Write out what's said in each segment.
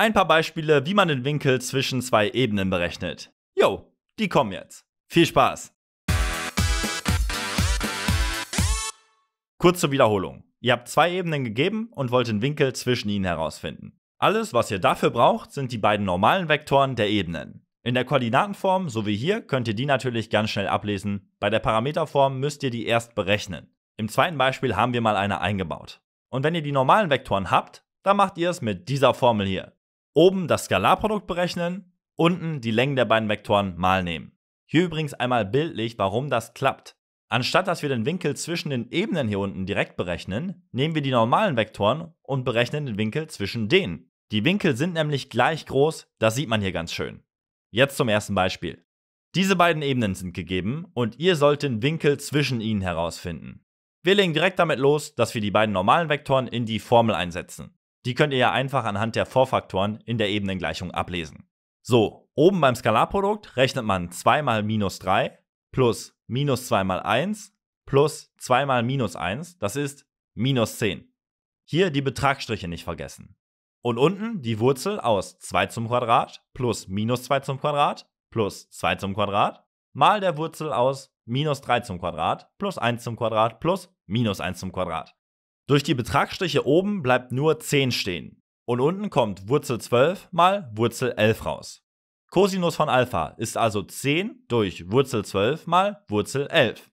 Ein paar Beispiele, wie man den Winkel zwischen zwei Ebenen berechnet. Jo, die kommen jetzt. Viel Spaß! Kurz zur Wiederholung. Ihr habt zwei Ebenen gegeben und wollt den Winkel zwischen ihnen herausfinden. Alles, was ihr dafür braucht, sind die beiden normalen Vektoren der Ebenen. In der Koordinatenform, so wie hier, könnt ihr die natürlich ganz schnell ablesen. Bei der Parameterform müsst ihr die erst berechnen. Im zweiten Beispiel haben wir mal eine eingebaut. Und wenn ihr die normalen Vektoren habt, dann macht ihr es mit dieser Formel hier. Oben das Skalarprodukt berechnen, unten die Längen der beiden Vektoren mal nehmen. Hier übrigens einmal bildlich, warum das klappt. Anstatt dass wir den Winkel zwischen den Ebenen hier unten direkt berechnen, nehmen wir die normalen Vektoren und berechnen den Winkel zwischen denen. Die Winkel sind nämlich gleich groß, das sieht man hier ganz schön. Jetzt zum ersten Beispiel. Diese beiden Ebenen sind gegeben und ihr sollt den Winkel zwischen ihnen herausfinden. Wir legen direkt damit los, dass wir die beiden normalen Vektoren in die Formel einsetzen. Die könnt ihr ja einfach anhand der Vorfaktoren in der Ebenengleichung ablesen. So, oben beim Skalarprodukt rechnet man 2 mal minus 3 plus minus 2 mal 1 plus 2 mal minus 1, das ist minus 10. Hier die Betragsstriche nicht vergessen. Und unten die Wurzel aus 2 zum Quadrat plus minus 2 zum Quadrat plus 2 zum Quadrat mal der Wurzel aus minus 3 zum Quadrat plus 1 zum Quadrat plus minus 1 zum Quadrat. Durch die Betragsstriche oben bleibt nur 10 stehen und unten kommt Wurzel 12 mal Wurzel 11 raus. Cosinus von Alpha ist also 10 durch Wurzel 12 mal Wurzel 11.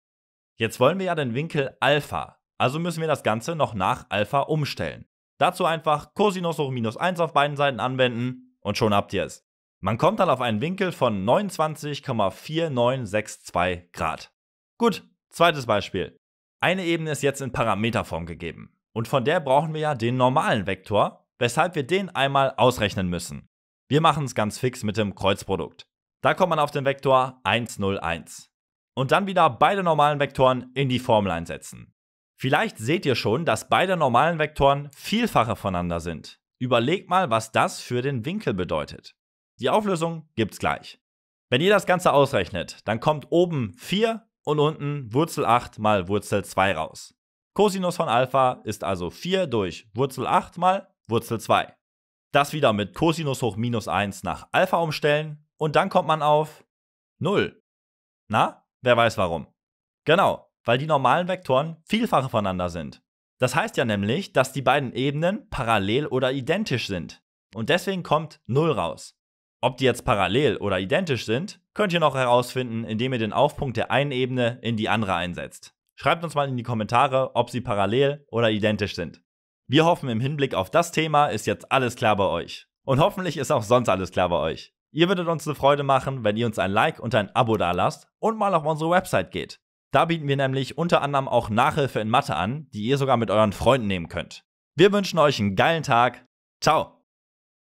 Jetzt wollen wir ja den Winkel Alpha, also müssen wir das Ganze noch nach Alpha umstellen. Dazu einfach Cosinus hoch minus 1 auf beiden Seiten anwenden und schon habt ihr es. Man kommt dann auf einen Winkel von 29,4962 Grad. Gut, zweites Beispiel. Eine Ebene ist jetzt in Parameterform gegeben. Und von der brauchen wir ja den normalen Vektor, weshalb wir den einmal ausrechnen müssen. Wir machen es ganz fix mit dem Kreuzprodukt. Da kommt man auf den Vektor 1, 0, 1. Und dann wieder beide normalen Vektoren in die Formel einsetzen. Vielleicht seht ihr schon, dass beide normalen Vektoren Vielfache voneinander sind. Überlegt mal, was das für den Winkel bedeutet. Die Auflösung gibt's gleich. Wenn ihr das Ganze ausrechnet, dann kommt oben 4 und unten Wurzel 8 mal Wurzel 2 raus. Cosinus von Alpha ist also 4 durch Wurzel 8 mal Wurzel 2. Das wieder mit Cosinus hoch minus 1 nach Alpha umstellen und dann kommt man auf 0. Na, wer weiß warum? Genau, weil die normalen Vektoren Vielfache voneinander sind. Das heißt ja nämlich, dass die beiden Ebenen parallel oder identisch sind. Und deswegen kommt 0 raus. Ob die jetzt parallel oder identisch sind, könnt ihr noch herausfinden, indem ihr den Aufpunkt der einen Ebene in die andere einsetzt. Schreibt uns mal in die Kommentare, ob sie parallel oder identisch sind. Wir hoffen, im Hinblick auf das Thema ist jetzt alles klar bei euch. Und hoffentlich ist auch sonst alles klar bei euch. Ihr würdet uns eine Freude machen, wenn ihr uns ein Like und ein Abo dalasst und mal auf unsere Website geht. Da bieten wir nämlich unter anderem auch Nachhilfe in Mathe an, die ihr sogar mit euren Freunden nehmen könnt. Wir wünschen euch einen geilen Tag. Ciao!